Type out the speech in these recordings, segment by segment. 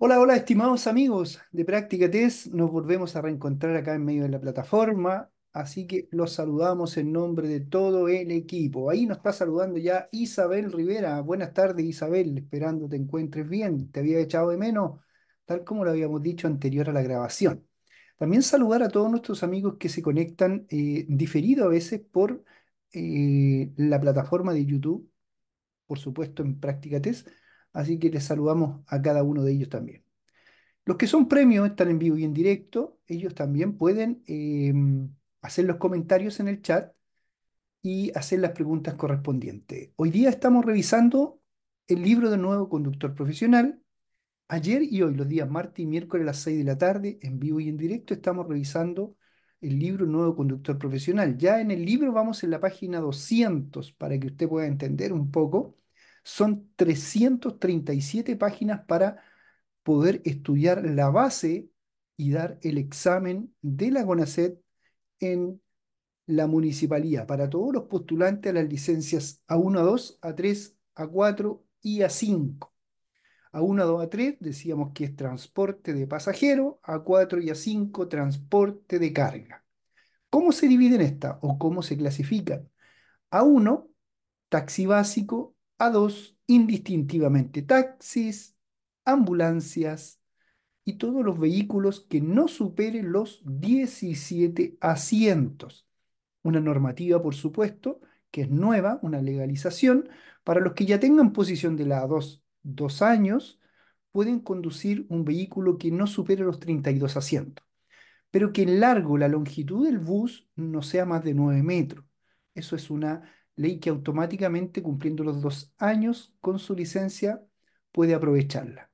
Hola, hola, estimados amigos de Práctica Test. Nos volvemos a reencontrar acá en medio de la plataforma, así que los saludamos en nombre de todo el equipo. Ahí nos está saludando ya Isabel Rivera. Buenas tardes, Isabel. Esperando te encuentres bien. Te había echado de menos, tal como lo habíamos dicho anterior a la grabación. También saludar a todos nuestros amigos que se conectan eh, diferido a veces por eh, la plataforma de YouTube, por supuesto en Práctica Test así que les saludamos a cada uno de ellos también. Los que son premios están en vivo y en directo, ellos también pueden em, hacer los comentarios en el chat y hacer las preguntas correspondientes. Hoy día estamos revisando el libro de nuevo conductor profesional. Ayer y hoy, los días martes y miércoles a las 6 de la tarde, en vivo y en directo, estamos revisando el libro Nuevo Conductor Profesional. Ya en el libro vamos en la página 200 para que usted pueda entender un poco son 337 páginas para poder estudiar la base y dar el examen de la CONACET en la municipalidad para todos los postulantes a las licencias A1, A2, A3, A4 y A5. A1, A2, A3 decíamos que es transporte de pasajero, A4 y A5 transporte de carga. ¿Cómo se dividen estas o cómo se clasifican? A1, taxi básico, a dos indistintivamente taxis, ambulancias y todos los vehículos que no supere los 17 asientos. Una normativa, por supuesto, que es nueva, una legalización, para los que ya tengan posición de la A2 dos años, pueden conducir un vehículo que no supere los 32 asientos, pero que en largo, la longitud del bus no sea más de 9 metros. Eso es una ley que automáticamente cumpliendo los dos años con su licencia puede aprovecharla.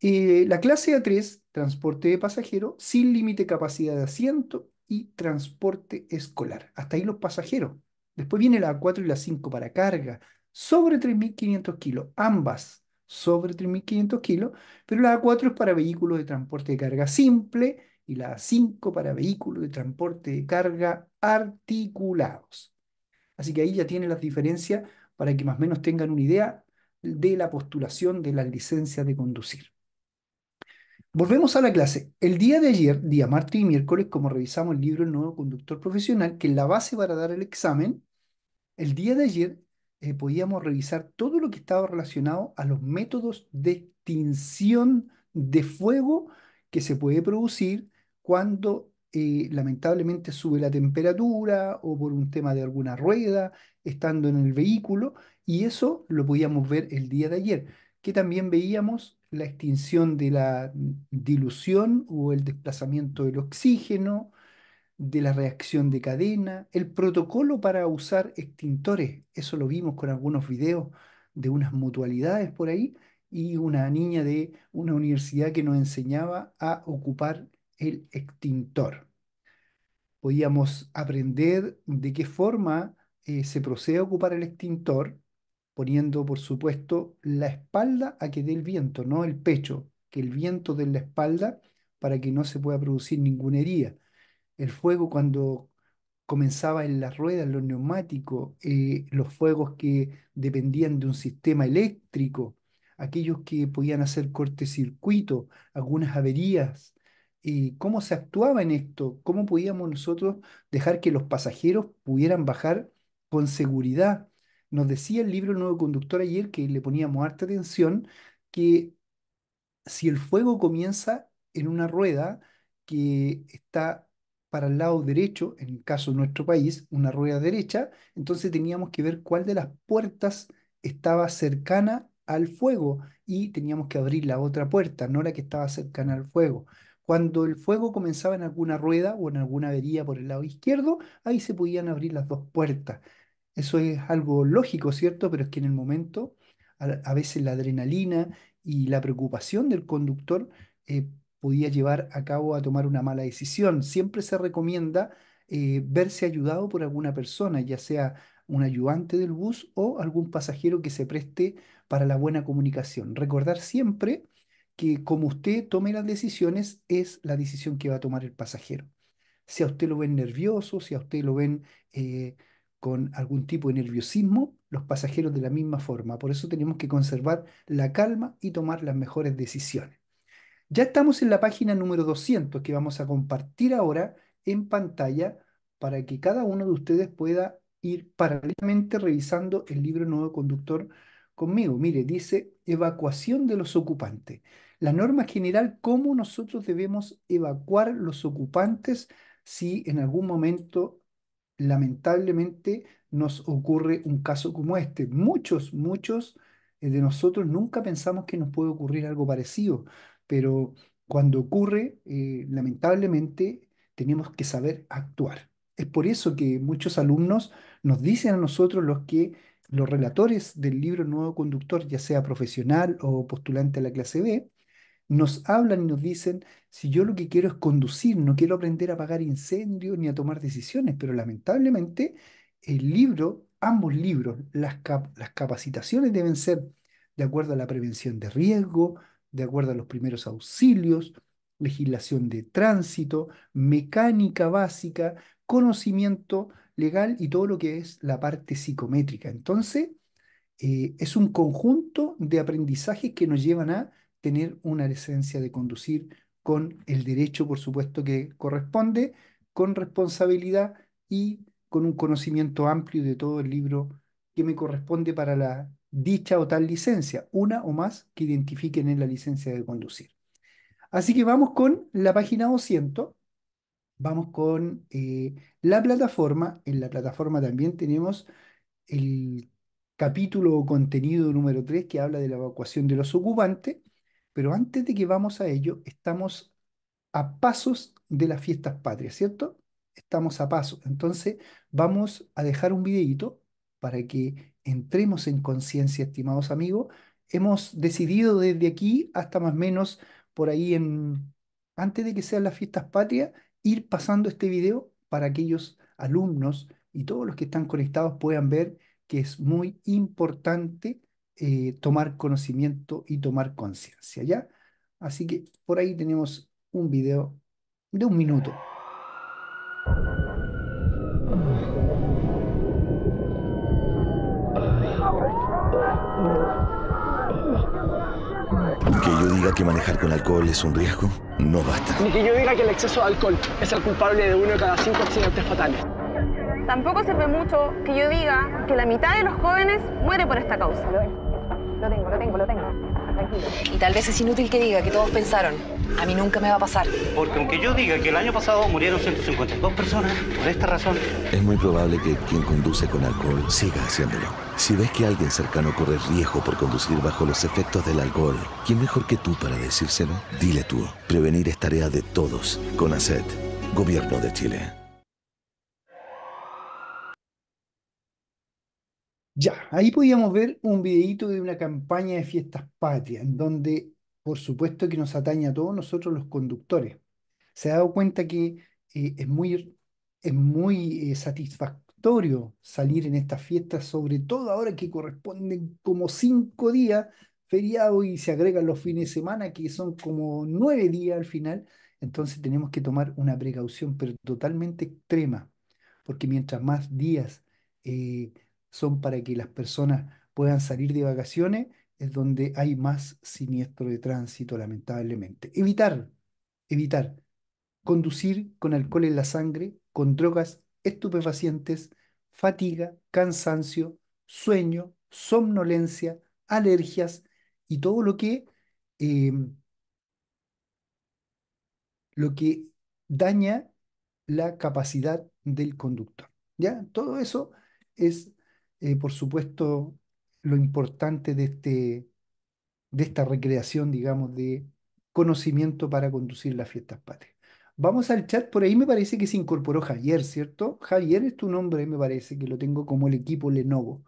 Eh, la clase A3, transporte de pasajeros sin límite capacidad de asiento y transporte escolar. Hasta ahí los pasajeros. Después viene la A4 y la 5 para carga, sobre 3.500 kilos, ambas sobre 3.500 kilos, pero la A4 es para vehículos de transporte de carga simple y la A5 para vehículos de transporte de carga articulados. Así que ahí ya tienen las diferencias para que más o menos tengan una idea de la postulación de la licencia de conducir. Volvemos a la clase. El día de ayer, día martes y miércoles, como revisamos el libro El nuevo conductor profesional, que es la base para dar el examen, el día de ayer eh, podíamos revisar todo lo que estaba relacionado a los métodos de extinción de fuego que se puede producir cuando eh, lamentablemente sube la temperatura o por un tema de alguna rueda, estando en el vehículo, y eso lo podíamos ver el día de ayer, que también veíamos la extinción de la dilución o el desplazamiento del oxígeno, de la reacción de cadena, el protocolo para usar extintores, eso lo vimos con algunos videos de unas mutualidades por ahí, y una niña de una universidad que nos enseñaba a ocupar el extintor. Podíamos aprender de qué forma eh, se procede a ocupar el extintor, poniendo, por supuesto, la espalda a que dé el viento, no el pecho, que el viento dé la espalda para que no se pueda producir ninguna herida. El fuego cuando comenzaba en las ruedas, los neumáticos, eh, los fuegos que dependían de un sistema eléctrico, aquellos que podían hacer cortecircuito, algunas averías, cómo se actuaba en esto, cómo podíamos nosotros dejar que los pasajeros pudieran bajar con seguridad. Nos decía el libro Nuevo Conductor ayer que le poníamos harta atención que si el fuego comienza en una rueda que está para el lado derecho, en el caso de nuestro país, una rueda derecha, entonces teníamos que ver cuál de las puertas estaba cercana al fuego y teníamos que abrir la otra puerta, no la que estaba cercana al fuego. Cuando el fuego comenzaba en alguna rueda o en alguna avería por el lado izquierdo, ahí se podían abrir las dos puertas. Eso es algo lógico, ¿cierto? Pero es que en el momento, a, veces la adrenalina y la preocupación del conductor eh, podía llevar a cabo a tomar una mala decisión. Siempre se recomienda eh, verse ayudado por alguna persona, ya sea un ayudante del bus o algún pasajero que se preste para la buena comunicación. Recordar siempre que como usted tome las decisiones es la decisión que va a tomar el pasajero. Si a usted lo ven nervioso, si a usted lo ven eh, con algún tipo de nerviosismo, los pasajeros de la misma forma. Por eso tenemos que conservar la calma y tomar las mejores decisiones. Ya estamos en la página número 200 que vamos a compartir ahora en pantalla para que cada uno de ustedes pueda ir paralelamente revisando el libro Nuevo Conductor conmigo. Mire, dice evacuación de los ocupantes. La norma general, cómo nosotros debemos evacuar los ocupantes si en algún momento, lamentablemente, nos ocurre un caso como este. Muchos, muchos eh, de nosotros nunca pensamos que nos puede ocurrir algo parecido, pero cuando ocurre, eh, lamentablemente, tenemos que saber actuar. Es por eso que muchos alumnos nos dicen a nosotros los que los relatores del libro Nuevo Conductor, ya sea profesional o postulante a la clase B, nos hablan y nos dicen, si yo lo que quiero es conducir, no quiero aprender a apagar incendios ni a tomar decisiones, pero lamentablemente el libro, ambos libros, las, las capacitaciones deben ser de acuerdo a la prevención de riesgo, de acuerdo a los primeros auxilios, legislación de tránsito, mecánica básica, conocimiento legal y todo lo que es la parte psicométrica. Entonces, eh, es un conjunto de aprendizajes que nos llevan a tener una licencia de conducir con el derecho, por supuesto, que corresponde, con responsabilidad y con un conocimiento amplio de todo el libro que me corresponde para la dicha o tal licencia, una o más que identifiquen en la licencia de conducir. Así que vamos con la página 200, vamos con eh, la plataforma. En la plataforma también tenemos el capítulo o contenido número 3 que habla de la evacuación de los ocupantes, pero antes de que vamos a ello, estamos a pasos de las fiestas patrias, ¿cierto? Estamos a pasos. Entonces vamos a dejar un videito para que entremos en conciencia, estimados amigos. Hemos decidido desde aquí hasta más o menos por ahí en... Antes de que sean las fiestas patrias, ir pasando este video para aquellos alumnos y todos los que están conectados puedan ver que es muy importante eh, tomar conocimiento y tomar conciencia, ¿ya? Así que por ahí tenemos un video de un minuto. diga que manejar con alcohol es un riesgo, no basta. Ni que yo diga que el exceso de alcohol es el culpable de uno de cada cinco accidentes fatales. Tampoco se ve mucho que yo diga que la mitad de los jóvenes muere por esta causa. Lo tengo, lo tengo, lo tengo. Y tal vez es inútil que diga que todos pensaron. A mí nunca me va a pasar. Porque aunque yo diga que el año pasado murieron 152 personas, por esta razón... Es muy probable que quien conduce con alcohol siga haciéndolo. Si ves que alguien cercano corre riesgo por conducir bajo los efectos del alcohol, ¿quién mejor que tú para decírselo? Dile tú. Prevenir es tarea de todos. Con ACET, Gobierno de Chile. Ya, ahí podíamos ver un videito de una campaña de fiestas patrias, en donde, por supuesto, que nos atañe a todos nosotros los conductores. Se ha dado cuenta que eh, es muy, es muy eh, satisfactorio salir en estas fiestas, sobre todo ahora que corresponden como cinco días feriado y se agregan los fines de semana, que son como nueve días al final. Entonces tenemos que tomar una precaución, pero totalmente extrema, porque mientras más días... Eh, son para que las personas puedan salir de vacaciones, es donde hay más siniestro de tránsito, lamentablemente. Evitar, evitar conducir con alcohol en la sangre, con drogas estupefacientes, fatiga, cansancio, sueño, somnolencia, alergias y todo lo que, em, lo que daña la capacidad del conductor. ¿Ya? Todo eso es eh, por supuesto, lo importante de, este, de esta recreación, digamos, de conocimiento para conducir las fiestas patrias. Vamos al chat, por ahí me parece que se incorporó Javier, ¿cierto? Javier es tu nombre, me parece que lo tengo como el equipo Lenovo.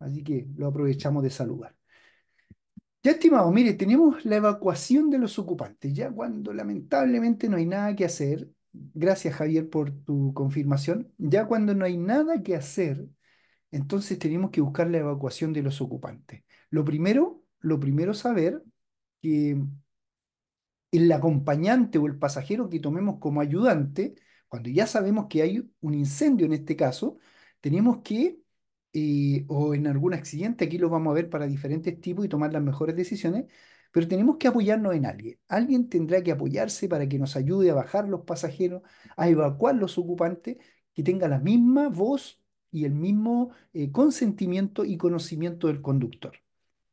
Así que lo aprovechamos de saludar. Ya estimado, mire, tenemos la evacuación de los ocupantes, ya cuando lamentablemente no hay nada que hacer, gracias Javier por tu confirmación, ya cuando no hay nada que hacer entonces tenemos que buscar la evacuación de los ocupantes. Lo primero, lo primero saber que el acompañante o el pasajero que tomemos como ayudante, cuando ya sabemos que hay un incendio en este caso, tenemos que, eh, o en algún accidente, aquí lo vamos a ver para diferentes tipos y tomar las mejores decisiones, pero tenemos que apoyarnos en alguien. Alguien tendrá que apoyarse para que nos ayude a bajar los pasajeros, a evacuar los ocupantes, que tenga la misma voz y el mismo eh, consentimiento y conocimiento del conductor.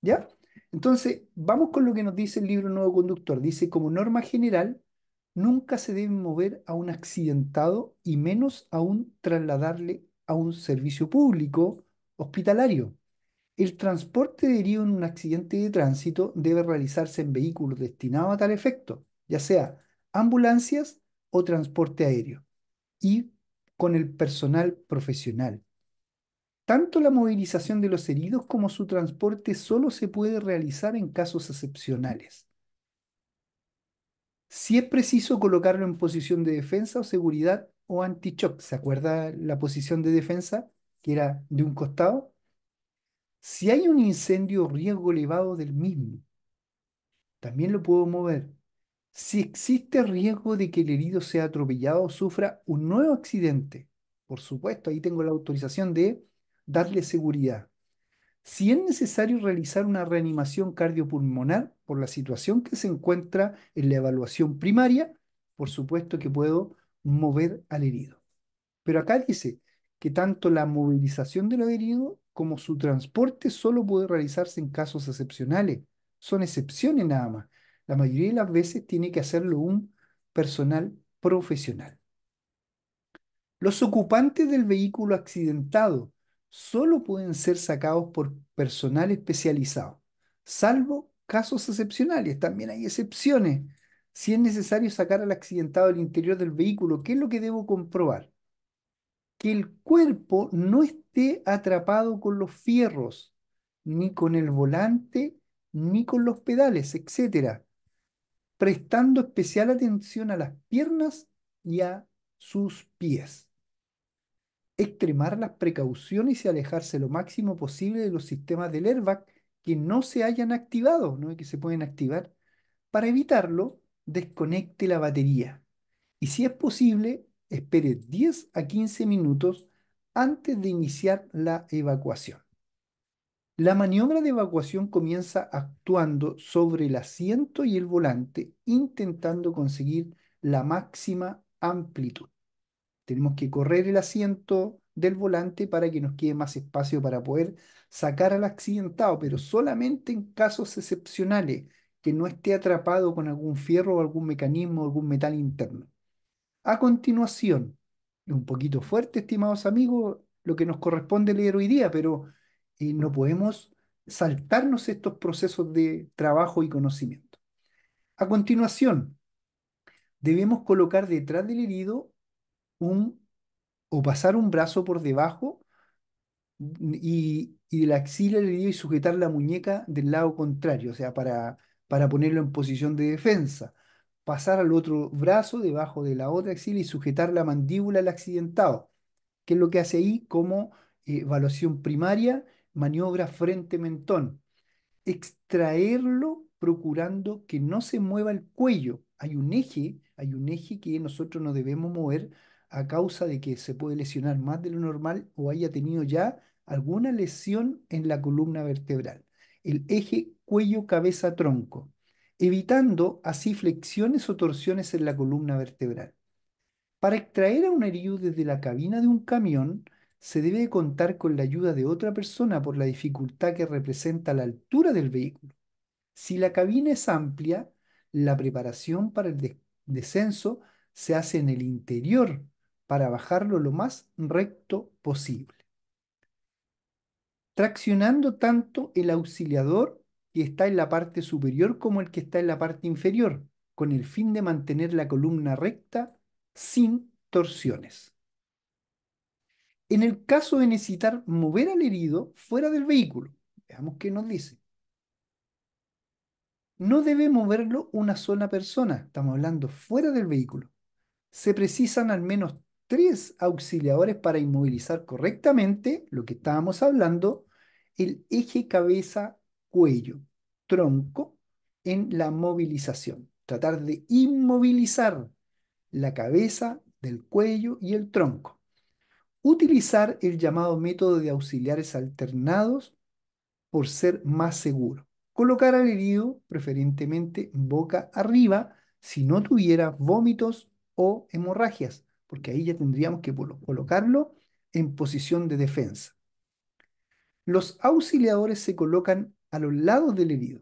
¿Ya? Entonces, vamos con lo que nos dice el libro Nuevo Conductor. Dice, como norma general, nunca se debe mover a un accidentado y menos aún trasladarle a un servicio público hospitalario. El transporte herido en un accidente de tránsito debe realizarse en vehículos destinados a tal efecto, ya sea ambulancias o transporte aéreo. Y con el personal profesional. Tanto la movilización de los heridos como su transporte solo se puede realizar en casos excepcionales. Si es preciso colocarlo en posición de defensa o seguridad o antichoc, ¿se acuerda la posición de defensa que era de un costado? Si hay un incendio o riesgo elevado del mismo, también lo puedo mover si existe riesgo de que el herido sea atropellado o sufra un nuevo accidente. Por supuesto, ahí tengo la autorización de darle seguridad. Si es necesario realizar una reanimación cardiopulmonar por la situación que se encuentra en la evaluación primaria, por supuesto que puedo mover al herido. Pero acá dice que tanto la movilización del herido como su transporte solo puede realizarse en casos excepcionales. Son excepciones nada más la mayoría de las veces tiene que hacerlo un personal profesional. Los ocupantes del vehículo accidentado solo pueden ser sacados por personal especializado, salvo casos excepcionales. También hay excepciones. Si es necesario sacar al accidentado del interior del vehículo, ¿qué es lo que debo comprobar? Que el cuerpo no esté atrapado con los fierros, ni con el volante, ni con los pedales, etcétera prestando especial atención a las piernas y a sus pies. Extremar las precauciones y alejarse lo máximo posible de los sistemas del airbag que no se hayan activado, ¿no? que se pueden activar. Para evitarlo, desconecte la batería. Y si es posible, espere 10 a 15 minutos antes de iniciar la evacuación. La maniobra de evacuación comienza actuando sobre el asiento y el volante, intentando conseguir la máxima amplitud. Tenemos que correr el asiento del volante para que nos quede más espacio para poder sacar al accidentado, pero solamente en casos excepcionales, que no esté atrapado con algún fierro o algún mecanismo algún metal interno. A continuación, un poquito fuerte, estimados amigos, lo que nos corresponde leer hoy día, pero no podemos saltarnos estos procesos de trabajo y conocimiento. A continuación, debemos colocar detrás del herido un, o pasar un brazo por debajo y, y de la axila del herido y sujetar la muñeca del lado contrario, o sea, para, ponerlo en posición de defensa. Pasar al otro brazo debajo de la otra axila y sujetar la mandíbula al accidentado, que es lo que hace ahí como eh, evaluación primaria maniobra frente-mentón. Extraerlo procurando que no se mueva el cuello. Hay un eje, hay un eje que nosotros no debemos mover a causa de que se puede lesionar más de lo normal o haya tenido ya alguna lesión en la columna vertebral. El eje cuello-cabeza-tronco, evitando así flexiones o torsiones en la columna vertebral. Para extraer a un herido desde la cabina de un camión, se debe contar con la ayuda de otra persona por la dificultad que representa la altura del vehículo. Si la cabina es amplia, la preparación para el descenso se hace en el interior para bajarlo lo más recto posible. Traccionando tanto el auxiliador que está en la parte superior como el que está en la parte inferior, con el fin de mantener la columna recta sin torsiones en el caso de necesitar mover al herido fuera del vehículo. Veamos qué nos dice. No debe moverlo una sola persona, estamos hablando fuera del vehículo. Se precisan al menos tres auxiliadores para inmovilizar correctamente lo que estábamos hablando, el eje cabeza-cuello, tronco, en la movilización. Tratar de inmovilizar la cabeza del cuello y el tronco utilizar el llamado método de auxiliares alternados por ser más seguro. Colocar al herido preferentemente boca arriba si no tuviera vómitos o hemorragias, porque ahí ya tendríamos que colocarlo en posición de defensa. Los auxiliadores se colocan a los lados del herido.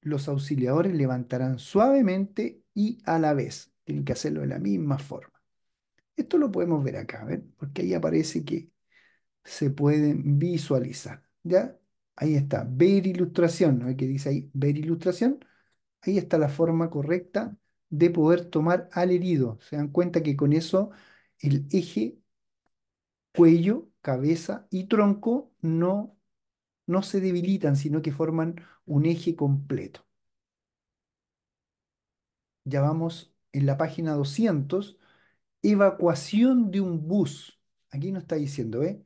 Los auxiliadores levantarán suavemente y a la vez. Tienen que hacerlo de la misma forma. Esto lo podemos ver acá, porque ahí aparece que se pueden visualizar. ¿ya? Ahí está, ver ilustración, ¿no? que dice ahí, ver ilustración. Ahí está la forma correcta de poder tomar al herido. Se dan cuenta que con eso el eje cuello, cabeza y tronco no, no se debilitan, sino que forman un eje completo. Ya vamos en la página 200 evacuación de un bus. Aquí nos está diciendo, ¿eh?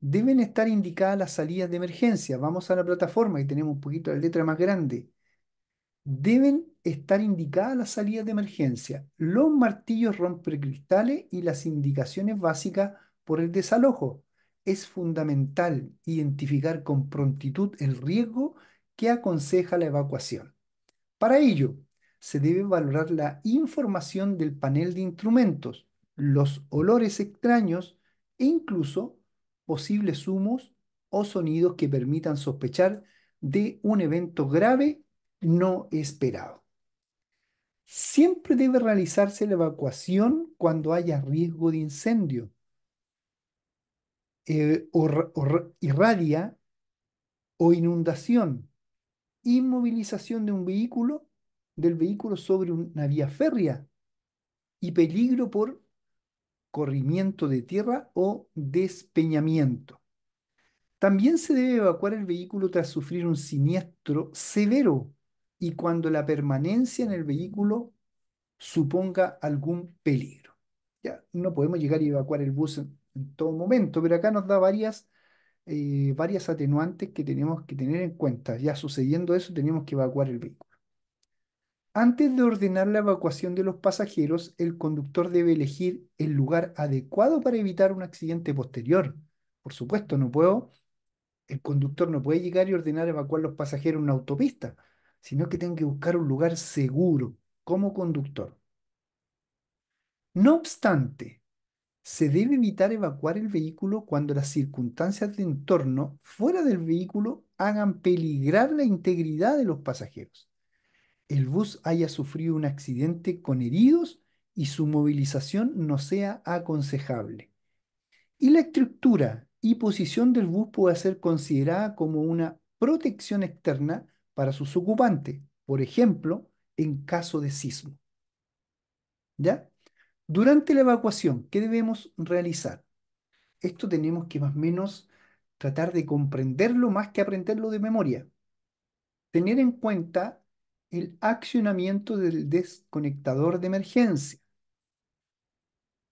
Deben estar indicadas las salidas de emergencia. Vamos a la plataforma y tenemos un poquito la letra más grande. Deben estar indicadas las salidas de emergencia, los martillos cristales y las indicaciones básicas por el desalojo. Es fundamental identificar con prontitud el riesgo que aconseja la evacuación. Para ello, se debe valorar la información del panel de instrumentos, los olores extraños e incluso posibles humos o sonidos que permitan sospechar de un evento grave no esperado. Siempre debe realizarse la evacuación cuando haya riesgo de incendio. Eh, irradia o inundación, inmovilización de un vehículo, del vehículo sobre una vía férrea y peligro por corrimiento de tierra o despeñamiento. También se debe evacuar el vehículo tras sufrir un siniestro severo y cuando la permanencia en el vehículo suponga algún peligro. Ya no podemos llegar y evacuar el bus en, todo momento, pero acá nos da varias, eh, varias atenuantes que tenemos que tener en cuenta. Ya sucediendo eso, tenemos que evacuar el vehículo. Antes de ordenar la evacuación de los pasajeros, el conductor debe elegir el lugar adecuado para evitar un accidente posterior. Por supuesto, no puedo, el conductor no puede llegar y ordenar evacuar los pasajeros en una autopista, sino que tiene que buscar un lugar seguro como conductor. No obstante, se debe evitar evacuar el vehículo cuando las circunstancias de entorno fuera del vehículo hagan peligrar la integridad de los pasajeros el bus haya sufrido un accidente con heridos y su movilización no sea aconsejable. Y la estructura y posición del bus puede ser considerada como una protección externa para sus ocupantes, por ejemplo, en caso de sismo. ¿Ya? Durante la evacuación, ¿qué debemos realizar? Esto tenemos que más o menos tratar de comprenderlo más que aprenderlo de memoria. Tener en cuenta el accionamiento del desconectador de emergencia.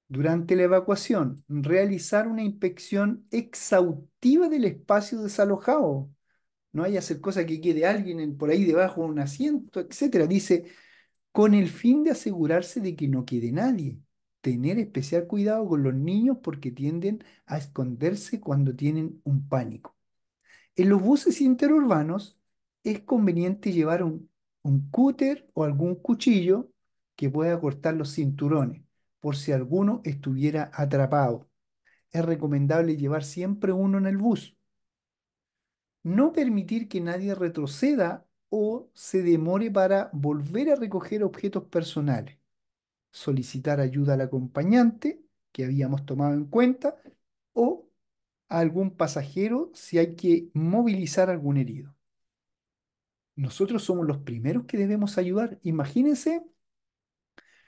Durante la evacuación, realizar una inspección exhaustiva del espacio desalojado. No hay hacer cosa que quede alguien por ahí debajo de un asiento, etc. Dice, con el fin de asegurarse de que no quede nadie. Tener especial cuidado con los niños porque tienden a esconderse cuando tienen un pánico. En los buses interurbanos es conveniente llevar un un cúter o algún cuchillo que pueda cortar los cinturones por si alguno estuviera atrapado. Es recomendable llevar siempre uno en el bus. No permitir que nadie retroceda o se demore para volver a recoger objetos personales. Solicitar ayuda al acompañante que habíamos tomado en cuenta o a algún pasajero si hay que movilizar algún herido nosotros somos los primeros que debemos ayudar. Imagínense,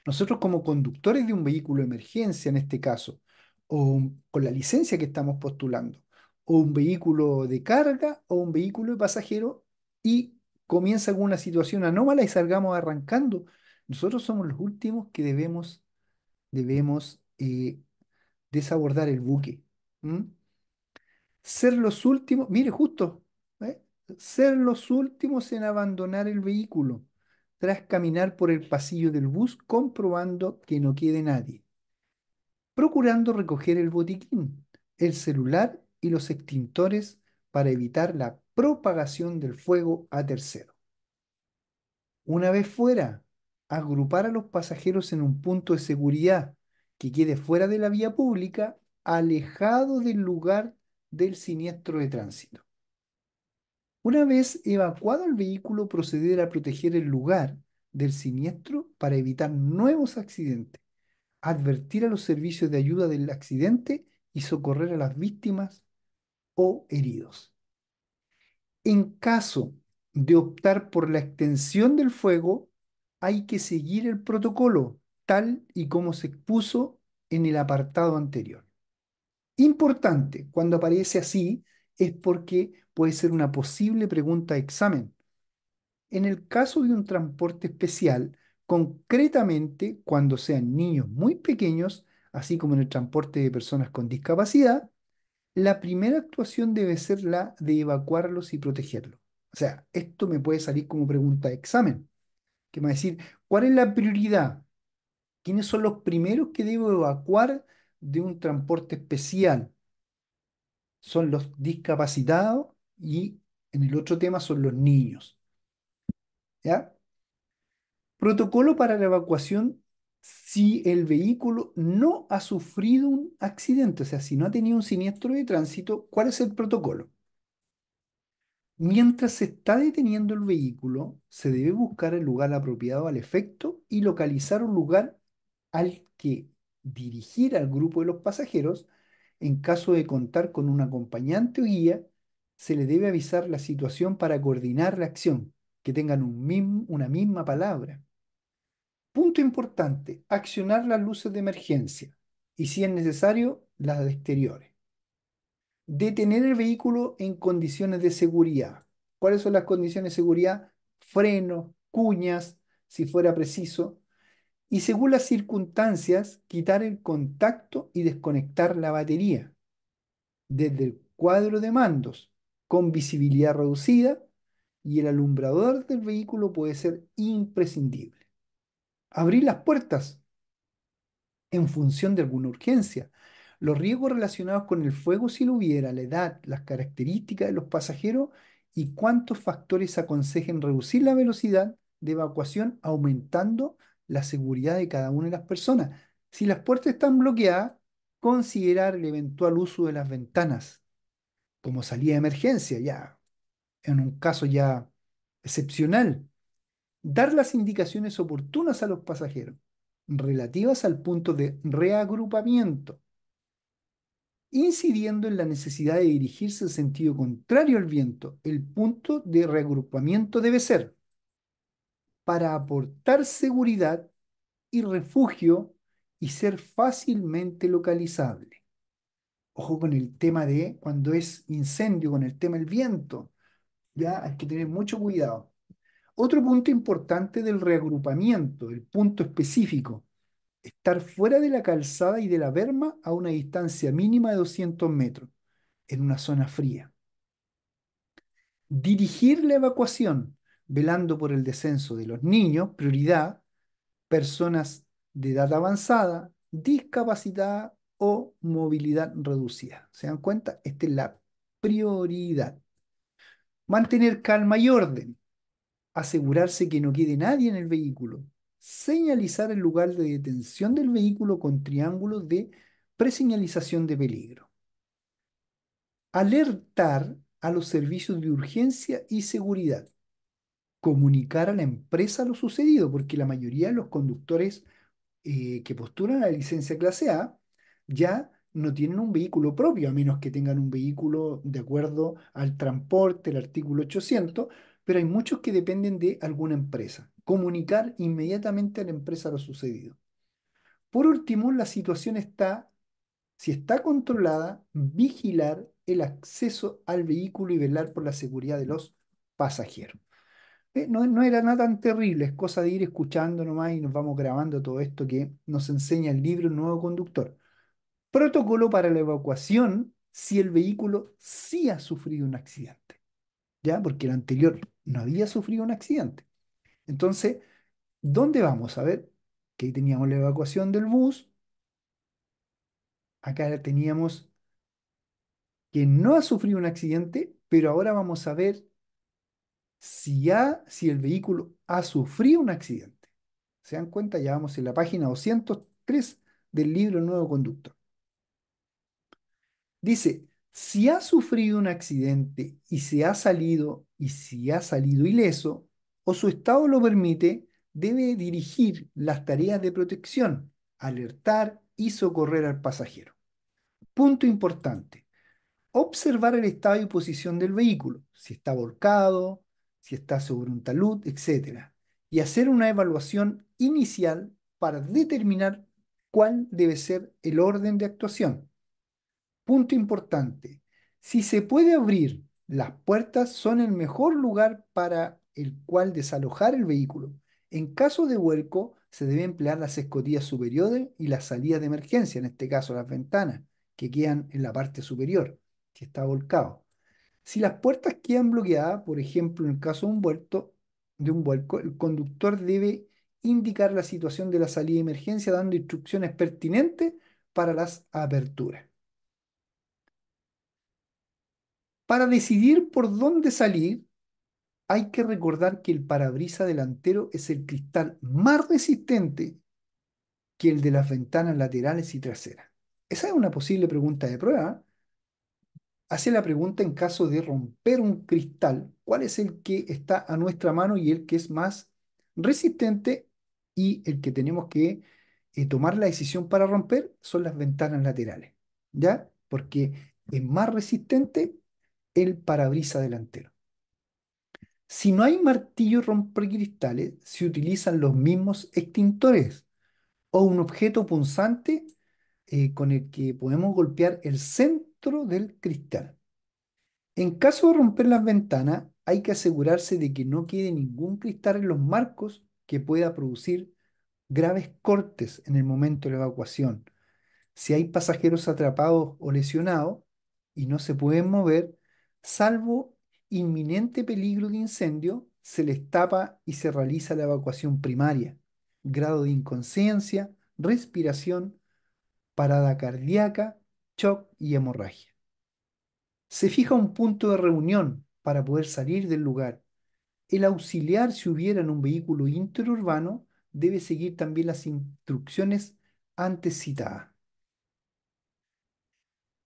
nosotros como conductores de un vehículo de emergencia en este caso, o con la licencia que estamos postulando, o un vehículo de carga o un vehículo de pasajero y comienza alguna situación anómala y salgamos arrancando. Nosotros somos los últimos que debemos, debemos eh, desabordar el buque. Ser los últimos, mire, justo ser los últimos en abandonar el vehículo tras caminar por el pasillo del bus comprobando que no quede nadie, procurando recoger el botiquín, el celular y los extintores para evitar la propagación del fuego a tercero. Una vez fuera, agrupar a los pasajeros en un punto de seguridad que quede fuera de la vía pública, alejado del lugar del siniestro de tránsito. Una vez evacuado el vehículo, proceder a proteger el lugar del siniestro para evitar nuevos accidentes, advertir a los servicios de ayuda del accidente y socorrer a las víctimas o heridos. En caso de optar por la extensión del fuego, hay que seguir el protocolo tal y como se expuso en el apartado anterior. Importante, cuando aparece así, es porque puede ser una posible pregunta de examen. En el caso de un transporte especial, concretamente cuando sean niños muy pequeños, así como en el transporte de personas con discapacidad, la primera actuación debe ser la de evacuarlos y protegerlos. O sea, esto me puede salir como pregunta de examen, que me va a decir, ¿cuál es la prioridad? ¿Quiénes son los primeros que debo evacuar de un transporte especial? son los discapacitados y en el otro tema son los niños. ¿Ya? Protocolo para la evacuación si el vehículo no ha sufrido un accidente, o sea, si no ha tenido un siniestro de tránsito, ¿cuál es el protocolo? Mientras se está deteniendo el vehículo, se debe buscar el lugar apropiado al efecto y localizar un lugar al que dirigir al grupo de los pasajeros en caso de contar con un acompañante o guía, se le debe avisar la situación para coordinar la acción, que tengan una misma palabra. Punto importante, accionar las luces de emergencia y si es necesario, las de exteriores. Detener el vehículo en condiciones de seguridad. ¿Cuáles son las condiciones de seguridad? Frenos, cuñas, si fuera preciso, y según las circunstancias, quitar el contacto y desconectar la batería desde el cuadro de mandos con visibilidad reducida y el alumbrador del vehículo puede ser imprescindible. Abrir las puertas en función de alguna urgencia. Los riesgos relacionados con el fuego, si lo hubiera, la edad, las características de los pasajeros y cuántos factores aconsejen reducir la velocidad de evacuación aumentando la seguridad de cada una de las personas. Si las puertas están bloqueadas, considerar el eventual uso de las ventanas como salida de emergencia, ya en un caso ya excepcional. Dar las indicaciones oportunas a los pasajeros relativas al punto de reagrupamiento, incidiendo en la necesidad de dirigirse en sentido contrario al viento. El punto de reagrupamiento debe ser para aportar seguridad y refugio y ser fácilmente localizable. Ojo con el tema de cuando es incendio, con el tema del viento. Ya hay que tener mucho cuidado. Otro punto importante del reagrupamiento, el punto específico, estar fuera de la calzada y de la berma a una distancia mínima de 200 metros, en una zona fría. Dirigir la evacuación, velando por el descenso de los niños, prioridad, personas de edad avanzada, discapacidad o movilidad reducida. ¿Se dan cuenta? Esta es la prioridad. Mantener calma y orden. Asegurarse que no quede nadie en el vehículo. Señalizar el lugar de detención del vehículo con triángulos de preseñalización de peligro. Alertar a los servicios de urgencia y seguridad comunicar a la empresa lo sucedido, porque la mayoría de los conductores eh, que postulan la licencia clase A ya no tienen un vehículo propio, a menos que tengan un vehículo de acuerdo al transporte, el artículo 800, pero hay muchos que dependen de alguna empresa. Comunicar inmediatamente a la empresa lo sucedido. Por último, la situación está, si está controlada, vigilar el acceso al vehículo y velar por la seguridad de los pasajeros no, era nada tan terrible, es cosa de ir escuchando nomás y nos vamos grabando todo esto que nos enseña el libro Nuevo Conductor. Protocolo para la evacuación si el vehículo sí ha sufrido un accidente, ¿ya? Porque el anterior no había sufrido un accidente. Entonces, ¿dónde vamos? A ver, que ahí teníamos la evacuación del bus, acá teníamos que no ha sufrido un accidente, pero ahora vamos a ver si si el vehículo ha sufrido un accidente. ¿Se dan cuenta? Ya vamos en la página 203 del libro Nuevo Conductor. Dice, si ha sufrido un accidente y se ha salido, y si ha salido ileso, o su estado lo permite, debe dirigir las tareas de protección, alertar y socorrer al pasajero. Punto importante. Observar el estado y posición del vehículo, si está volcado, si está sobre un talud, etc. Y hacer una evaluación inicial para determinar cuál debe ser el orden de actuación. Punto importante, si se puede abrir, las puertas son el mejor lugar para el cual desalojar el vehículo. En caso de vuelco, se debe emplear las escotillas superiores y las salidas de emergencia, en este caso las ventanas, que quedan en la parte superior, que está volcado. Si las puertas quedan bloqueadas, por ejemplo, en el caso de un, vuelco, el conductor debe indicar la situación de la salida de emergencia dando instrucciones pertinentes para las aperturas. Para decidir por dónde salir, hay que recordar que el parabrisa delantero es el cristal más resistente que el de las ventanas laterales y traseras. Esa es una posible pregunta de prueba hace la pregunta en caso de romper un cristal, ¿cuál es el que está a nuestra mano y el que es más resistente y el que tenemos que eh, tomar la decisión para romper? Son las ventanas laterales, ¿ya? Porque es más resistente el parabrisa delantero. Si no hay martillo romper cristales, se utilizan los mismos extintores o un objeto punzante eh, con el que podemos golpear el centro del cristal. En caso de romper las ventanas, hay que asegurarse de que no quede ningún cristal en los marcos que pueda producir graves cortes en el momento de la evacuación. Si hay pasajeros atrapados o lesionados y no se pueden mover, salvo inminente peligro de incendio, se les tapa y se realiza la evacuación primaria. Grado de inconsciencia, respiración, parada cardíaca shock y hemorragia. Se fija un punto de reunión para poder salir del lugar. El auxiliar, si hubiera en un vehículo interurbano, debe seguir también las instrucciones antes citadas.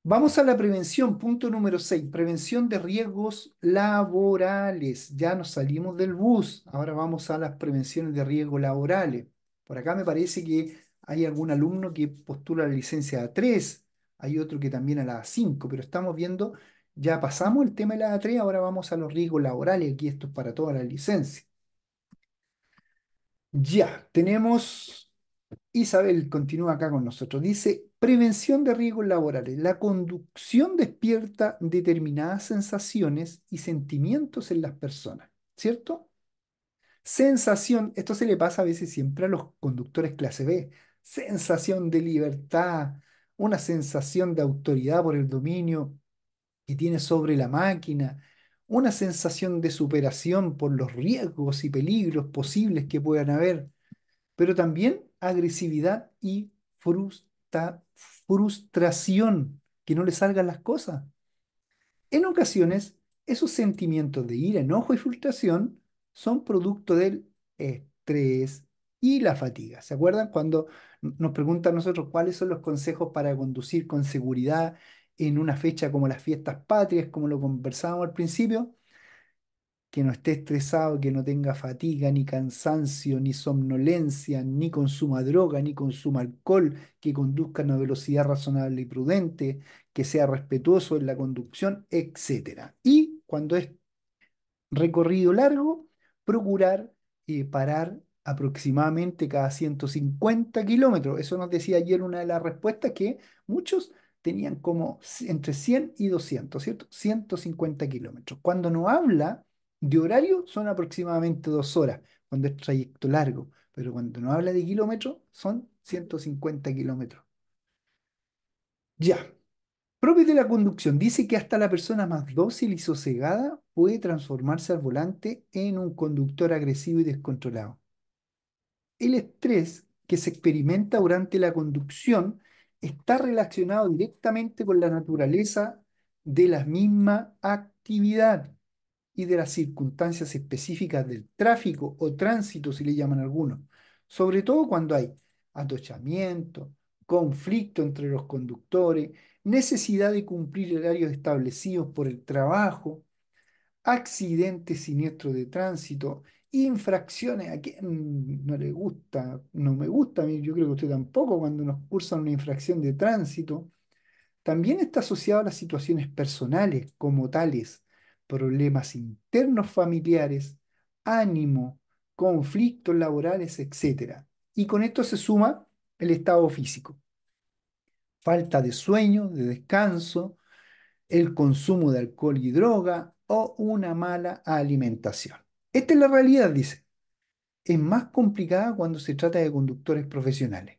Vamos a la prevención, punto número 6, prevención de riesgos laborales. Ya nos salimos del bus, ahora vamos a las prevenciones de riesgos laborales. Por acá me parece que hay algún alumno que postula la licencia A3, hay otro que también a la a 5, pero estamos viendo, ya pasamos el tema de la A3, ahora vamos a los riesgos laborales, aquí esto es para toda la licencia. Ya, tenemos, Isabel continúa acá con nosotros, dice, prevención de riesgos laborales, la conducción despierta determinadas sensaciones y sentimientos en las personas, ¿cierto? Sensación, esto se le pasa a veces siempre a los conductores clase B, sensación de libertad, una sensación de autoridad por el dominio que tiene sobre la máquina, una sensación de superación por los riesgos y peligros posibles que puedan haber, pero también agresividad y frustración, que no le salgan las cosas. En ocasiones, esos sentimientos de ira, enojo y frustración son producto del estrés y la fatiga. ¿Se acuerdan cuando nos pregunta a nosotros cuáles son los consejos para conducir con seguridad en una fecha como las fiestas patrias, como lo conversábamos al principio, que no esté estresado, que no tenga fatiga, ni cansancio, ni somnolencia, ni consuma droga, ni consuma alcohol, que conduzca a una velocidad razonable y prudente, que sea respetuoso en la conducción, etc. Y cuando es recorrido largo, procurar eh, parar aproximadamente cada 150 kilómetros. Eso nos decía ayer una de las respuestas que muchos tenían como entre 100 y 200, ¿cierto? 150 kilómetros. Cuando no habla de horario son aproximadamente dos horas, cuando es trayecto largo, pero cuando no habla de kilómetros son 150 kilómetros. Ya. Propios de la conducción, dice que hasta la persona más dócil y sosegada puede transformarse al volante en un conductor agresivo y descontrolado el estrés que se experimenta durante la conducción está relacionado directamente con la naturaleza de la misma actividad y de las circunstancias específicas del tráfico o tránsito, si le llaman algunos, sobre todo cuando hay atochamiento, conflicto entre los conductores, necesidad de cumplir horarios establecidos por el trabajo, accidentes siniestros de tránsito, infracciones. ¿A no le gusta? No me gusta a mí, yo creo que usted tampoco, cuando nos cursan una infracción de tránsito. También está asociado a las situaciones personales como tales, problemas internos familiares, ánimo, conflictos laborales, etc. Y con esto se suma el estado físico. Falta de sueño, de descanso, el consumo de alcohol y droga o una mala alimentación. Esta es la realidad, dice. Es más complicada cuando se trata de conductores profesionales.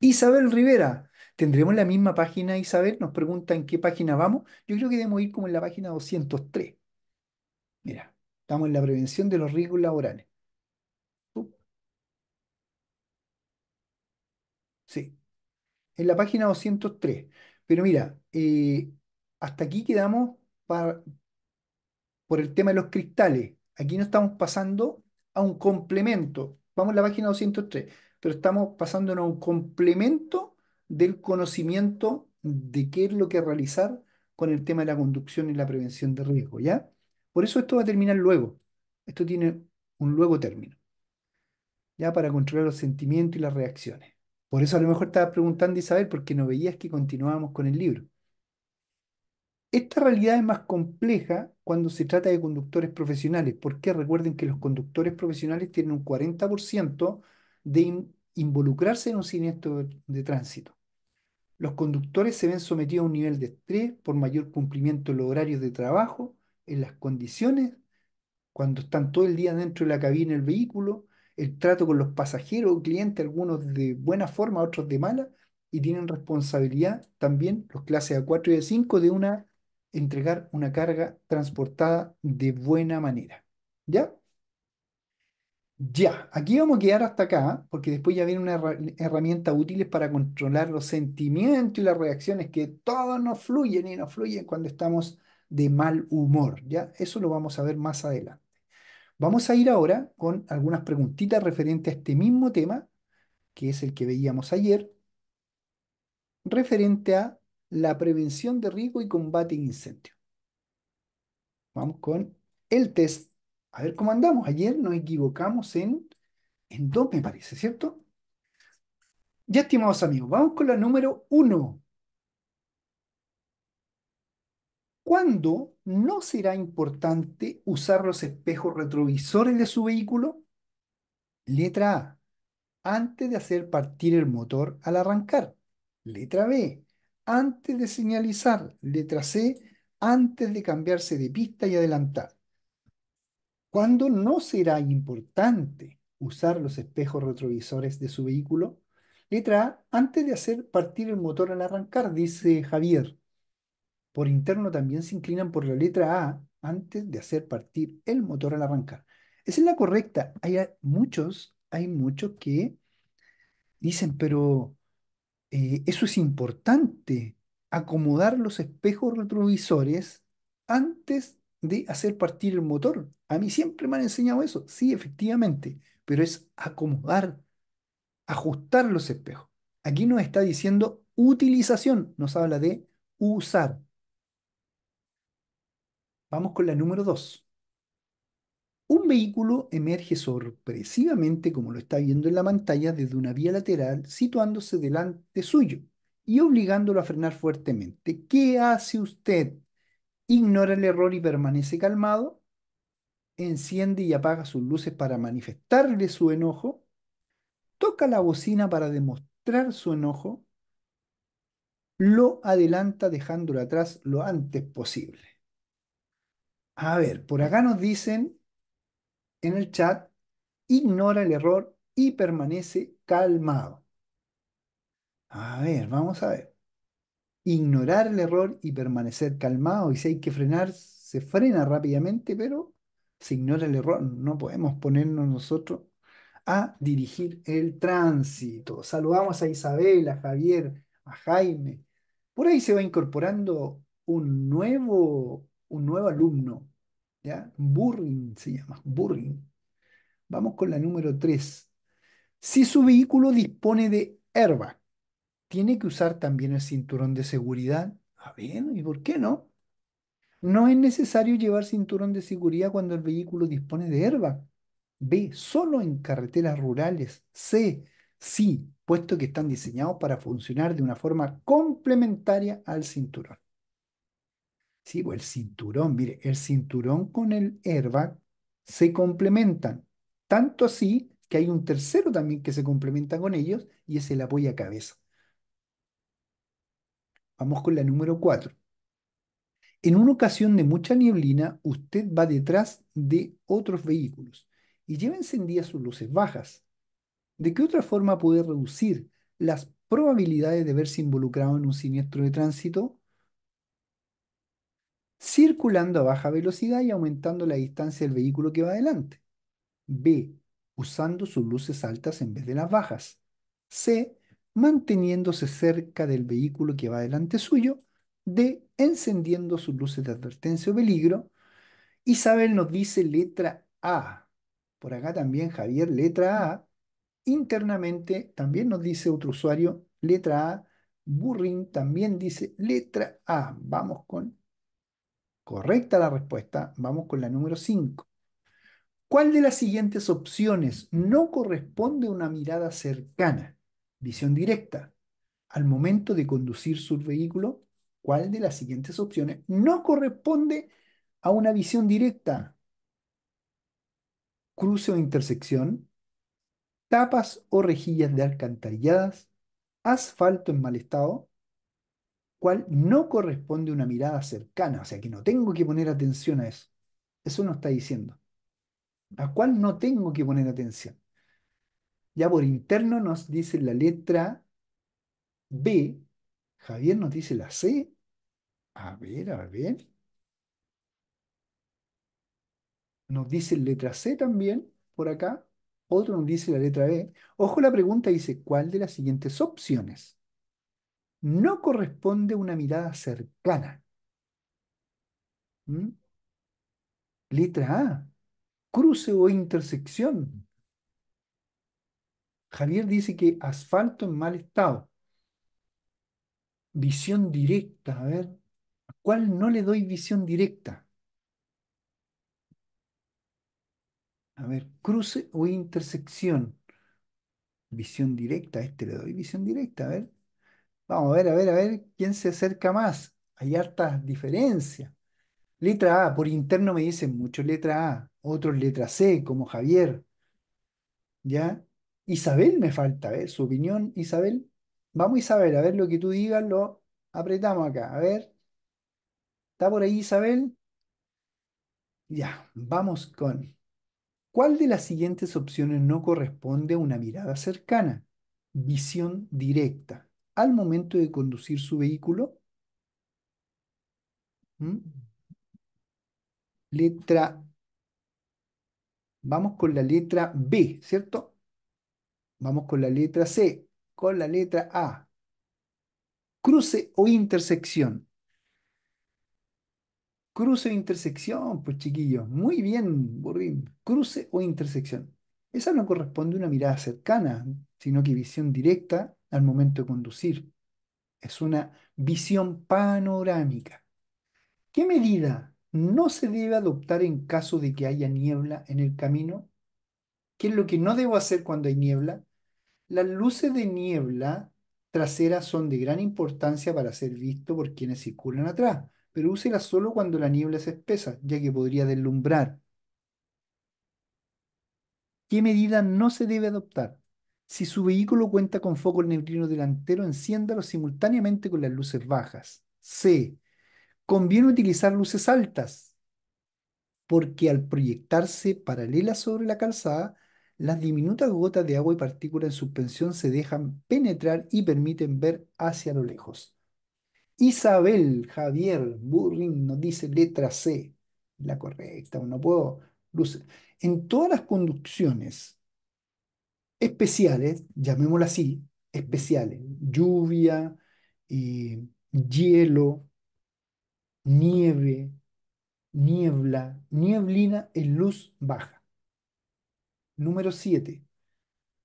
Isabel Rivera, ¿tendremos la misma página, Isabel? Nos pregunta en qué página vamos. Yo creo que debemos ir como en la página 203. Mira, estamos en la prevención de los riesgos laborales. Sí, en la página 203. Pero mira, eh, hasta aquí quedamos para, por el tema de los cristales. Aquí no estamos pasando a un complemento. Vamos a la página 203, pero estamos pasando a un complemento del conocimiento de qué es lo que realizar con el tema de la conducción y la prevención de riesgo, ¿ya? Por eso esto va a terminar luego. Esto tiene un luego término. Ya para controlar los sentimientos y las reacciones. Por eso a lo mejor estabas preguntando, Isabel, porque no veías que continuábamos con el libro. Esta realidad es más compleja cuando se trata de conductores profesionales, porque recuerden que los conductores profesionales tienen un 40% de involucrarse en un siniestro de, tránsito. Los conductores se ven sometidos a un nivel de estrés por mayor cumplimiento de los horarios de trabajo, en las condiciones, cuando están todo el día dentro de la cabina del vehículo, el trato con los pasajeros o clientes, algunos de buena forma, otros de mala, y tienen responsabilidad también los clases A4 y A5 de una entregar una carga transportada de buena manera. ¿Ya? Ya, aquí vamos a quedar hasta acá, porque después ya viene una herramienta útiles para controlar los sentimientos y las reacciones que todos nos fluyen y nos fluyen cuando estamos de mal humor. ¿ya? Eso lo vamos a ver más adelante. Vamos a ir ahora con algunas preguntitas referentes a este mismo tema, que es el que veíamos ayer, referente a la prevención de riesgo y combate en incendios. Vamos con el test. A ver cómo andamos. Ayer nos equivocamos en, en dos, me parece, ¿cierto? Ya, estimados amigos, vamos con la número uno. ¿Cuándo no será importante usar los espejos retrovisores de su vehículo? Letra A. Antes de hacer partir el motor al arrancar. Letra B antes de señalizar, letra C, antes de cambiarse de pista y adelantar. Cuando no será importante usar los espejos retrovisores de su vehículo? Letra A, antes de hacer partir el motor al arrancar, dice Javier. Por interno también se inclinan por la letra A antes de hacer partir el motor al arrancar. Esa es la correcta. Hay muchos, hay muchos que dicen, pero eh, eso es importante, acomodar los espejos retrovisores antes de hacer partir el motor. A mí siempre me han enseñado eso, sí, efectivamente, pero es acomodar, ajustar los espejos. Aquí nos está diciendo utilización, nos habla de usar. Vamos con la número dos un vehículo emerge sorpresivamente, como lo está viendo en la pantalla, desde una vía lateral, situándose delante suyo y obligándolo a frenar fuertemente. ¿Qué hace usted? ¿Ignora el error y permanece calmado? ¿Enciende y apaga sus luces para manifestarle su enojo? ¿Toca la bocina para demostrar su enojo? ¿Lo adelanta dejándolo atrás lo antes posible? A ver, por acá nos dicen en el chat, ignora el error y permanece calmado. A ver, vamos a ver. Ignorar el error y permanecer calmado. Y si hay que frenar, se frena rápidamente, pero se ignora el error. No podemos ponernos nosotros a dirigir el tránsito. Saludamos a Isabel, a Javier, a Jaime. Por ahí se va incorporando un nuevo, un nuevo alumno, ¿ya? Burring se llama, burring. Vamos con la número 3. Si su vehículo dispone de herba, tiene que usar también el cinturón de seguridad. A ah, ver, ¿y por qué no? No es necesario llevar cinturón de seguridad cuando el vehículo dispone de herba. B, solo en carreteras rurales. C, sí, puesto que están diseñados para funcionar de una forma complementaria al cinturón. Sí, o pues, el cinturón, mire, el cinturón con el airbag se complementan. Tanto así que hay un tercero también que se complementa con ellos y es el a cabeza. Vamos con la número 4. En una ocasión de mucha nieblina, usted va detrás de otros vehículos y lleva encendidas sus luces bajas. ¿De qué otra forma puede reducir las probabilidades de verse involucrado en un siniestro de tránsito? circulando a baja velocidad y aumentando la distancia del vehículo que va adelante. B. Usando sus luces altas en vez de las bajas. C. Manteniéndose cerca del vehículo que va adelante suyo. D. Encendiendo sus luces de advertencia o peligro. Isabel nos dice letra A. Por acá también Javier, letra A. Internamente también nos dice otro usuario, letra A. Burrin también dice letra A. Vamos con Correcta la respuesta. Vamos con la número 5. ¿Cuál de las siguientes opciones no corresponde a una mirada cercana, visión directa, al momento de conducir su vehículo? ¿Cuál de las siguientes opciones no corresponde a una visión directa? Cruce o intersección, tapas o rejillas de alcantarilladas, asfalto en mal estado, cual no corresponde una mirada cercana, o sea, que no tengo que poner atención a eso. Eso no está diciendo. A cual no tengo que poner atención. Ya por interno nos dice la letra B, Javier nos dice la C. A ver, a ver. Nos dice letra C también, por acá. Otro nos dice la letra B. Ojo, la pregunta dice, ¿cuál de las siguientes opciones? no corresponde una mirada cercana. ¿Mm? Letra A, cruce o intersección. Javier dice que asfalto en mal estado. Visión directa, a ver, ¿a cuál no le doy visión directa? A ver, cruce o intersección. Visión directa, a este le doy visión directa, a ver. Vamos a ver, a ver, a ver, ¿quién se acerca más? Hay hartas diferencias. Letra A, por interno me dicen mucho letra A, otros letra C, como Javier. ¿Ya? Isabel me falta, ver, ¿eh? su opinión, Isabel. Vamos Isabel, a ver lo que tú digas, lo apretamos acá. A ver, ¿está por ahí Isabel? Ya, vamos con. ¿Cuál de las siguientes opciones no corresponde a una mirada cercana? Visión directa al momento de conducir su vehículo. Letra, vamos con la letra B, ¿cierto? Vamos con la letra C, con la letra A. Cruce o intersección. Cruce o intersección, pues chiquillos. Muy bien, Burrín. Cruce o intersección. Esa no corresponde a una mirada cercana, sino que visión directa al momento de conducir. Es una visión panorámica. ¿Qué medida no se debe adoptar en caso de que haya niebla en el camino? ¿Qué es lo que no debo hacer cuando hay niebla? Las luces de niebla traseras son de gran importancia para ser visto por quienes circulan atrás, pero úselas solo cuando la niebla es espesa, ya que podría deslumbrar. ¿Qué medida no se debe adoptar? Si su vehículo cuenta con foco neutrino delantero, enciéndalo simultáneamente con las luces bajas. C. Conviene utilizar luces altas, porque al proyectarse paralelas sobre la calzada, las diminutas gotas de agua y partículas en suspensión se dejan penetrar y permiten ver hacia lo lejos. Isabel Javier Burling nos dice letra C, la correcta, no puedo. Luces. En todas las conducciones especiales, llamémoslo así, especiales, lluvia, eh, hielo, nieve, niebla, nieblina en luz baja. Número 7.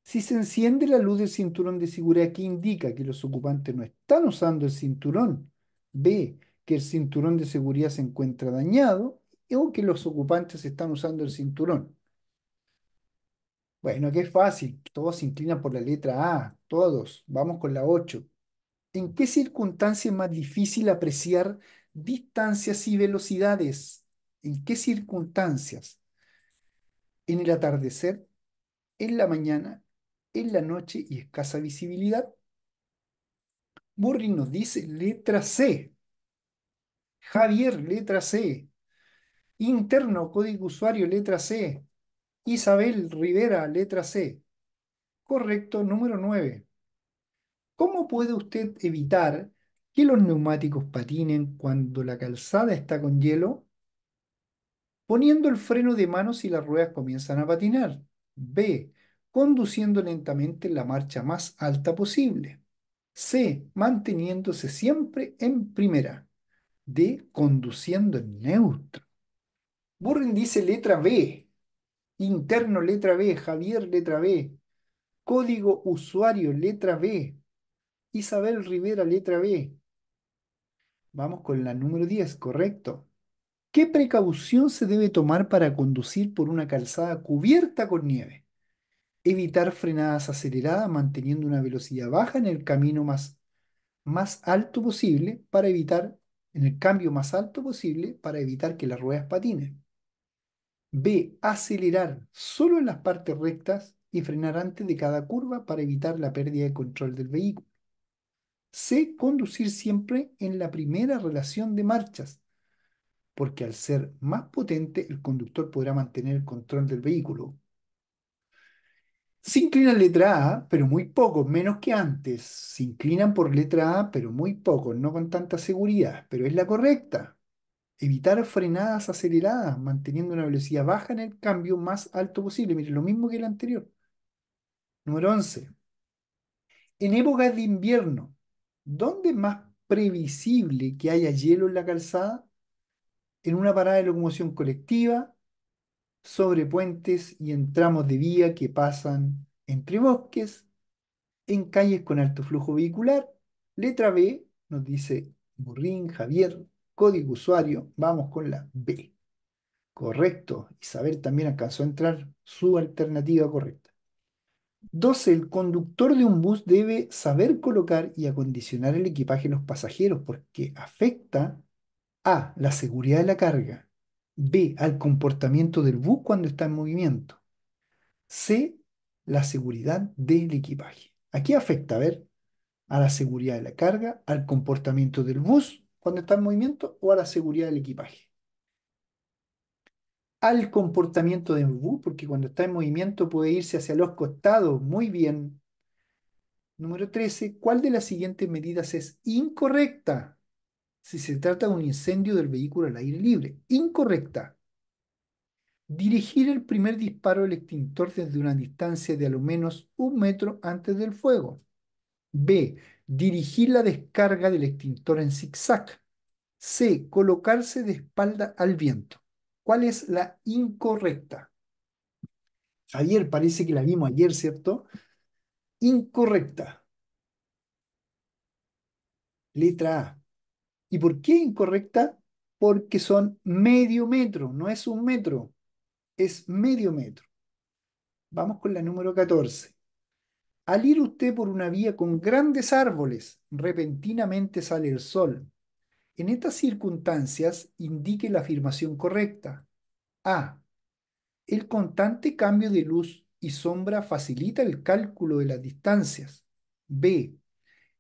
Si se enciende la luz del cinturón de seguridad, que indica que los ocupantes no están usando el cinturón? B. Que el cinturón de seguridad se encuentra dañado o que los ocupantes están usando el cinturón. Bueno, qué fácil. Todos se inclinan por la letra A. Todos. Vamos con la 8. ¿En qué circunstancia es más difícil apreciar distancias y velocidades? ¿En qué circunstancias? ¿En el atardecer? ¿En la mañana? ¿En la noche y escasa visibilidad? Burling nos dice letra C. Javier, letra C. Interno, código usuario, letra C. Isabel Rivera, letra C. Correcto, número 9. ¿Cómo puede usted evitar que los neumáticos patinen cuando la calzada está con hielo? Poniendo el freno de mano si las ruedas comienzan a patinar. B. Conduciendo lentamente la marcha más alta posible. C. Manteniéndose siempre en primera. D. Conduciendo en neutro. Burren dice letra B. Interno, letra B. Javier, letra B. Código usuario, letra B. Isabel Rivera, letra B. Vamos con la número 10, correcto. ¿Qué precaución se debe tomar para conducir por una calzada cubierta con nieve? Evitar frenadas aceleradas manteniendo una velocidad baja en el camino más, más alto posible para evitar, en el cambio más alto posible para evitar que las ruedas patinen. B. Acelerar solo en las partes rectas y frenar antes de cada curva para evitar la pérdida de control del vehículo. C. Conducir siempre en la primera relación de marchas, porque al ser más potente el conductor podrá mantener el control del vehículo. Se inclina letra A, pero muy poco, menos que antes. Se inclinan por letra A, pero muy poco, no con tanta seguridad, pero es la correcta evitar frenadas aceleradas, manteniendo una velocidad baja en el cambio más alto posible. Mire, lo mismo que el anterior. Número 11. En épocas de invierno, ¿dónde es más previsible que haya hielo en la calzada? En una parada de locomoción colectiva, sobre puentes y en tramos de vía que pasan entre bosques, en calles con alto flujo vehicular. Letra B, nos dice Burrín, Javier, código usuario, vamos con la B. Correcto. Isabel también alcanzó a entrar su alternativa correcta. 12. El conductor de un bus debe saber colocar y acondicionar el equipaje de los pasajeros porque afecta a la seguridad de la carga, b al comportamiento del bus cuando está en movimiento, c la seguridad del equipaje. Aquí afecta, a ver, a la seguridad de la carga, al comportamiento del bus cuando está en movimiento o a la seguridad del equipaje. Al comportamiento de embú, porque cuando está en movimiento puede irse hacia los costados. Muy bien. Número 13. ¿Cuál de las siguientes medidas es incorrecta si se trata de un incendio del vehículo al aire libre? Incorrecta. Dirigir el primer disparo del extintor desde una distancia de al menos un metro antes del fuego. B dirigir la descarga del extintor en zigzag. C. Colocarse de espalda al viento. ¿Cuál es la incorrecta? Ayer parece que la vimos ayer, ¿cierto? Incorrecta. Letra A. ¿Y por qué incorrecta? Porque son medio metro, no es un metro, es medio metro. Vamos con la número 14. Al ir usted por una vía con grandes árboles, repentinamente sale el sol. En estas circunstancias, indique la afirmación correcta. A. El constante cambio de luz y sombra facilita el cálculo de las distancias. B.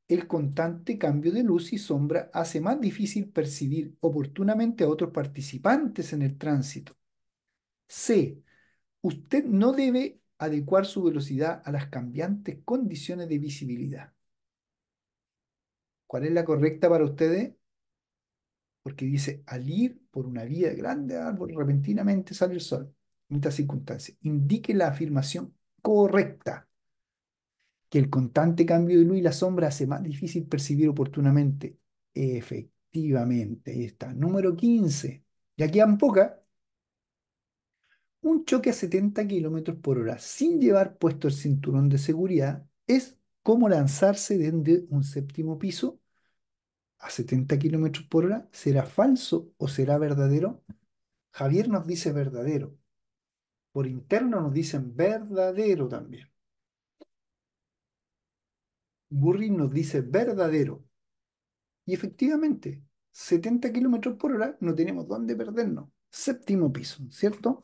El constante cambio de luz y sombra hace más difícil percibir oportunamente a otros participantes en el tránsito. C. Usted no debe adecuar su velocidad a las cambiantes condiciones de visibilidad. ¿Cuál es la correcta para ustedes? Porque dice, al ir por una vía de grande árbol, repentinamente sale el sol. En esta circunstancia, indique la afirmación correcta, que el constante cambio de luz y la sombra hace más difícil percibir oportunamente. Efectivamente, ahí está. Número 15. Ya quedan pocas. Un choque a 70 kilómetros por hora sin llevar puesto el cinturón de seguridad es como lanzarse desde un séptimo piso a 70 kilómetros por hora. ¿Será falso o será verdadero? Javier nos dice verdadero. Por interno nos dicen verdadero también. Burri nos dice verdadero. Y efectivamente, 70 kilómetros por hora no tenemos dónde perdernos. Séptimo piso, ¿cierto?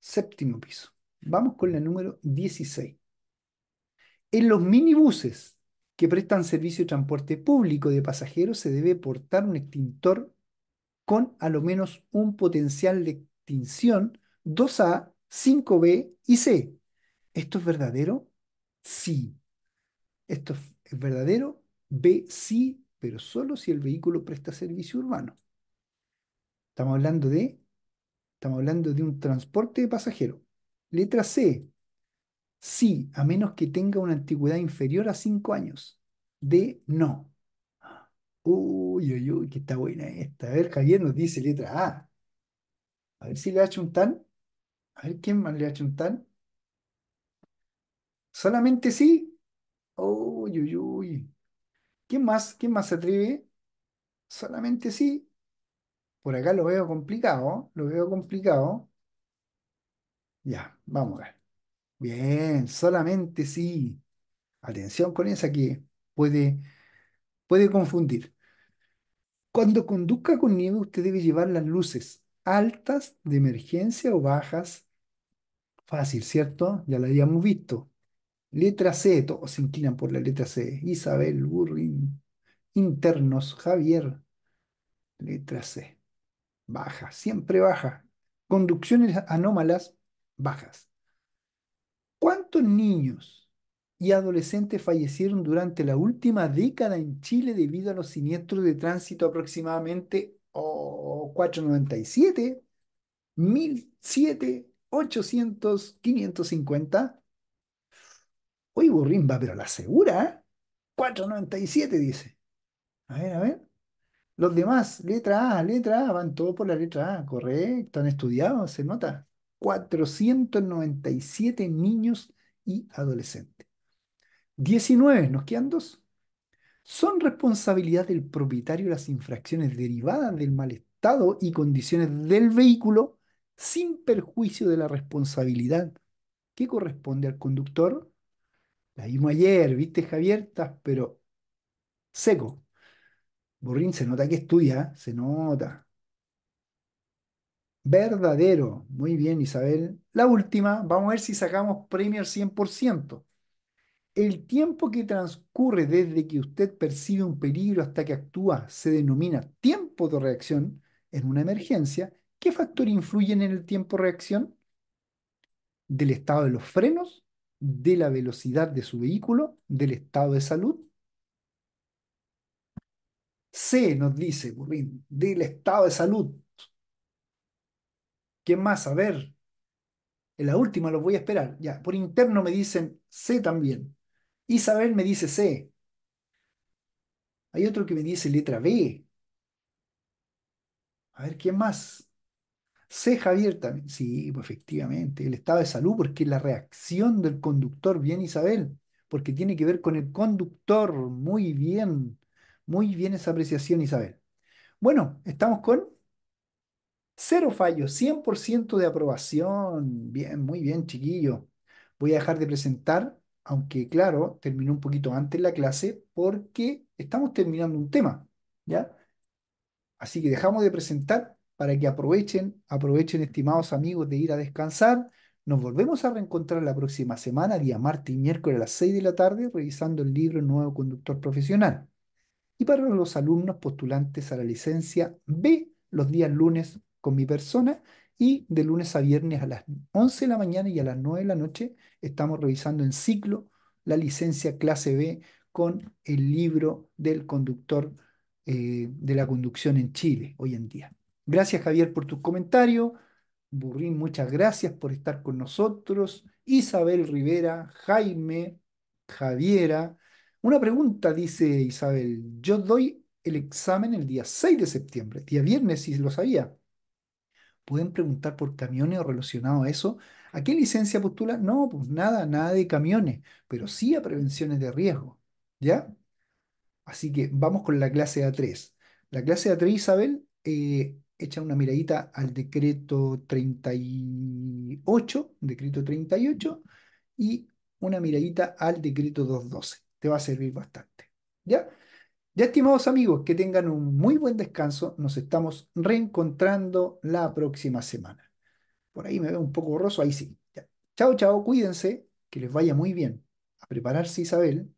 Séptimo piso. Vamos con la número 16. En los minibuses que prestan servicio de transporte público de pasajeros se debe portar un extintor con a lo menos un potencial de extinción 2A, 5B y C. ¿Esto es verdadero? Sí. Esto es verdadero. B, sí, pero solo si el vehículo presta servicio urbano. Estamos hablando de Estamos hablando de un transporte de pasajeros. Letra C. Sí, a menos que tenga una antigüedad inferior a 5 años. D. No. Uy, uy, uy, que está buena esta. A ver, Javier nos dice letra A. A ver si le ha hecho un tan. A ver quién más le ha hecho un tan. Solamente sí. Uy, uy, uy. ¿Quién más? ¿Quién más se atreve? Solamente sí. Por acá lo veo complicado, lo veo complicado. Ya, vamos a ver. Bien, solamente sí. Atención con esa que puede, puede confundir. Cuando conduzca con nieve, usted debe llevar las luces altas de emergencia o bajas. Fácil, ¿cierto? Ya la habíamos visto. Letra C, todos se inclinan por la letra C. Isabel, Burrin, Internos, Javier. Letra C baja, siempre baja. Conducciones anómalas, bajas. ¿Cuántos niños y adolescentes fallecieron durante la última década en Chile debido a los siniestros de tránsito aproximadamente o 497, 1007, 800, 550? Hoy burrimba, pero la segura, 497 ¿eh? dice. A ver, a ver. Los demás, letra A, letra A, van todos por la letra A, correcto, han estudiado, se nota. 497 niños y adolescentes. 19, nos quedan dos. Son responsabilidad del propietario las infracciones derivadas del mal estado y condiciones del vehículo sin perjuicio de la responsabilidad que corresponde al conductor. La vimos ayer, viste Javier, pero seco. Burrín se nota que estudia, se nota. Verdadero. Muy bien, Isabel. La última, vamos a ver si sacamos premio al 100%. El tiempo que transcurre desde que usted percibe un peligro hasta que actúa se denomina tiempo de reacción en una emergencia. ¿Qué factor influyen en el tiempo de reacción? ¿Del estado de los frenos? ¿De la velocidad de su vehículo? ¿Del estado de salud? C, nos dice Burrín, del estado de salud. ¿Quién más? A ver. En la última los voy a esperar. Ya, por interno me dicen C también. Isabel me dice C. Hay otro que me dice letra B. A ver, ¿quién más? C. Javier también. Sí, pues, efectivamente, el estado de salud, porque la reacción del conductor, bien Isabel, porque tiene que ver con el conductor. Muy bien. Muy bien esa apreciación, Isabel. Bueno, estamos con cero fallos, 100% de aprobación. Bien, muy bien, chiquillo. Voy a dejar de presentar, aunque claro, terminó un poquito antes la clase porque estamos terminando un tema, ¿ya? Así que dejamos de presentar para que aprovechen, aprovechen, estimados amigos, de ir a descansar. Nos volvemos a reencontrar la próxima semana, día martes y miércoles a las 6 de la tarde, revisando el libro Nuevo Conductor Profesional y para los alumnos postulantes a la licencia B los días lunes con mi persona y de lunes a viernes a las 11 de la mañana y a las 9 de la noche estamos revisando en ciclo la licencia clase B con el libro del conductor eh, de la conducción en Chile hoy en día. Gracias Javier por tus comentarios. Burrín, muchas gracias por estar con nosotros. Isabel Rivera, Jaime, Javiera, una pregunta, dice Isabel. Yo doy el examen el día 6 de septiembre, día viernes, si lo sabía. ¿Pueden preguntar por camiones o relacionado a eso? ¿A qué licencia postula? No, pues nada, nada de camiones, pero sí a prevenciones de riesgo. ¿Ya? Así que vamos con la clase A3. La clase A3, Isabel, eh, echa una miradita al decreto 38, decreto 38, y una miradita al decreto 212 te va a servir bastante. ¿Ya? Ya, estimados amigos, que tengan un muy buen descanso. Nos estamos reencontrando la próxima semana. Por ahí me veo un poco borroso, ahí sí. Chao, chao, cuídense, que les vaya muy bien. A prepararse, Isabel.